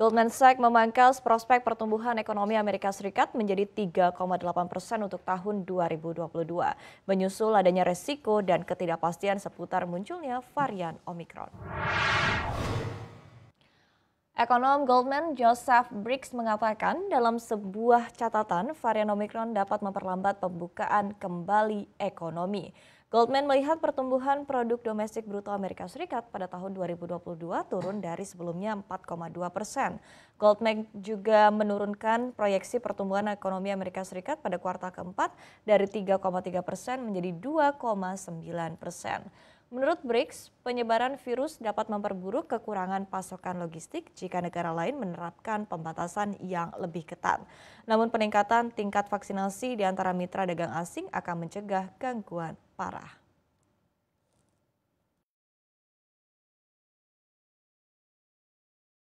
Goldman Sachs memangkas prospek pertumbuhan ekonomi Amerika Serikat menjadi 3,8 persen untuk tahun 2022, menyusul adanya resiko dan ketidakpastian seputar munculnya varian Omicron. Ekonom Goldman Joseph Briggs mengatakan dalam sebuah catatan varian Omicron dapat memperlambat pembukaan kembali ekonomi. Goldman melihat pertumbuhan produk domestik bruto Amerika Serikat pada tahun 2022 turun dari sebelumnya 4,2 persen. Goldman juga menurunkan proyeksi pertumbuhan ekonomi Amerika Serikat pada kuartal keempat dari 3,3 persen menjadi 2,9 persen. Menurut BRICS, penyebaran virus dapat memperburuk kekurangan pasokan logistik jika negara lain menerapkan pembatasan yang lebih ketat. Namun peningkatan tingkat vaksinasi di antara mitra dagang asing akan mencegah gangguan parah